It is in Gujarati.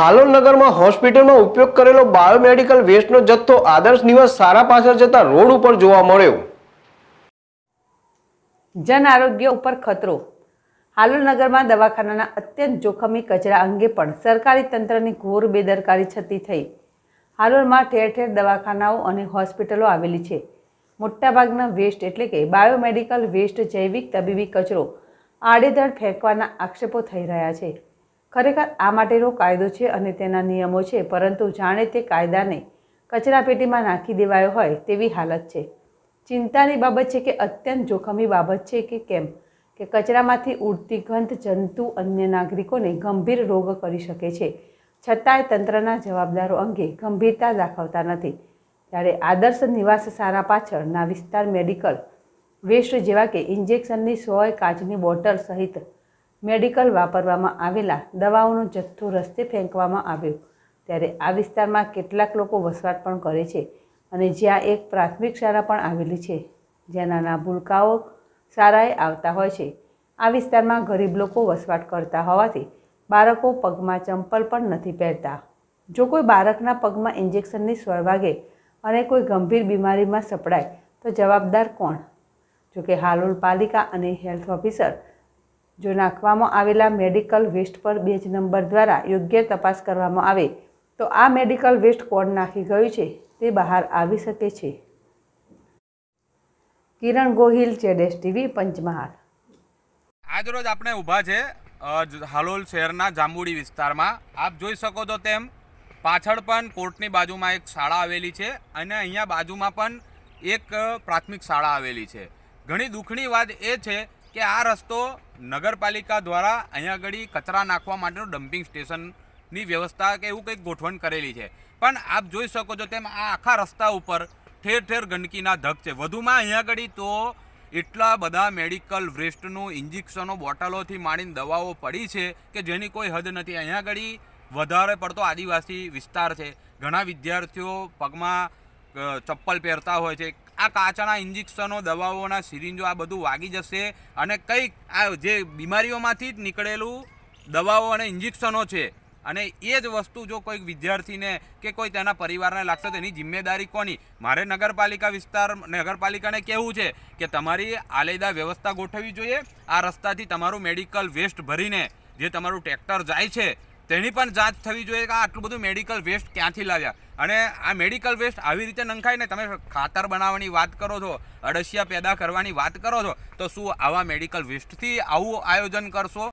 હાલોલ નગરમાં હોસ્પિટલમાં ઉપયોગ કરેલો બાયોમેડિકલ વેસ્ટનો જથ્થો આદર્શ નિવાસ સારા પાછળ જતા રોડ ઉપર જોવા મળ્યો જન આરોગ્ય ઉપર ખતરો હાલોલ નગરમાં દવાખાનાના અત્યંત જોખમી કચરા અંગે પણ સરકારી તંત્રની ઘોર બેદરકારી છતી થઈ હાલોલમાં ઠેર ઠેર દવાખાનાઓ અને હોસ્પિટલો આવેલી છે મોટાભાગના વેસ્ટ એટલે કે બાયોમેડિકલ વેસ્ટ જૈવિક તબીબી કચરો આડેધડ ફેંકવાના આક્ષેપો થઈ રહ્યા છે ખરેખર આ માટેનો કાયદો છે અને તેના નિયમો છે પરંતુ જાણે તે કાયદાને કચરાપેટીમાં નાખી દેવાયો હોય તેવી હાલત છે ચિંતાની બાબત છે કે અત્યંત જોખમી બાબત છે કે કેમ કે કચરામાંથી ઉડતી ગંધ જંતુ અન્ય નાગરિકોને ગંભીર રોગ કરી શકે છે છતાંય તંત્રના જવાબદારો અંગે ગંભીરતા દાખવતા નથી ત્યારે આદર્શ નિવાસ સારા પાછળના વિસ્તાર મેડિકલ વેસ્ટ જેવા કે ઇન્જેક્શનની સોય કાચની બોટલ સહિત મેડિકલ વાપરવામાં આવેલા દવાઓનો જથ્થો રસ્તે ફેંકવામાં આવ્યો ત્યારે આ વિસ્તારમાં કેટલાક લોકો વસવાટ પણ કરે છે અને જ્યાં એક પ્રાથમિક શાળા પણ આવેલી છે જ્યાં નાના ભૂલકાઓ શાળાએ આવતા હોય છે આ વિસ્તારમાં ગરીબ લોકો વસવાટ કરતા હોવાથી બાળકો પગમાં ચંપલ પણ નથી પહેરતા જો કોઈ બાળકના પગમાં ઇન્જેક્શનની સ્વર વાગે અને કોઈ ગંભીર બીમારીમાં સપડાય તો જવાબદાર કોણ જોકે હાલોલ પાલિકા અને હેલ્થ ઓફિસર જો નાખવામાં આવેલા મેડિકલ વેસ્ટ પર બેજ નંબર દ્વારા યોગ્ય તપાસ કરવામાં આવે તો આ મેડિકલ વેસ્ટ કોડ નાખી ગયું છે તે બહાર આવી શકે છે કિરણ ગોહિલ ચેડેશ ટીવી પંચમહાલ આજરોજ આપણે ઊભા છે હાલોલ શહેરના જાંબુડી વિસ્તારમાં આપ જોઈ શકો તો તેમ પાછળ પણ કોર્ટની બાજુમાં એક શાળા આવેલી છે અને અહીંયા બાજુમાં પણ એક પ્રાથમિક શાળા આવેલી છે ઘણી દુઃખની વાત એ છે કે આ રસ્તો નગરપાલિકા દ્વારા અહીંયા આગળ કચરા નાખવા માટેનું ડમ્પિંગ સ્ટેશનની વ્યવસ્થા કે એવું કંઈક ગોઠવણ કરેલી છે પણ આપ જોઈ શકો છો તેમ આ આખા રસ્તા ઉપર ઠેર ઠેર ગંદકીના ધક છે વધુમાં અહીંયા આગળ તો એટલા બધા મેડિકલ વેસ્ટનું ઇન્જેક્શનો બોટલોથી માંડીને દવાઓ પડી છે કે જેની કોઈ હદ નથી અહીંયા આગળ વધારે પડતો આદિવાસી વિસ્તાર છે ઘણા વિદ્યાર્થીઓ પગમાં ચપ્પલ પહેરતા હોય છે આ કાચાના ઇન્જેક્શનો દવાઓના સિરિંજો આ બધું વાગી જશે અને કંઈક આ જે બીમારીઓમાંથી જ નીકળેલું દવાઓ અને ઇન્જેક્શનો છે અને એ જ વસ્તુ જો કોઈક વિદ્યાર્થીને કે કોઈ તેના પરિવારને લાગશે તો એની જિમ્મેદારી કોની મારે નગરપાલિકા વિસ્તાર નગરપાલિકાને કહેવું છે કે તમારી આલેદા વ્યવસ્થા ગોઠવવી જોઈએ આ રસ્તાથી તમારું મેડિકલ વેસ્ટ ભરીને જે તમારું ટ્રેક્ટર જાય છે તેની પણ જાત થવી જોઈએ કે આટલું બધું મેડિકલ વેસ્ટ ક્યાંથી લાવ્યા અને આ મેડિકલ વેસ્ટ આવી રીતે નંખાય ને તમે ખાતર બનાવવાની વાત કરો છો અળસિયા પેદા કરવાની વાત કરો છો તો શું આવા મેડિકલ વેસ્ટથી આવું આયોજન કરશો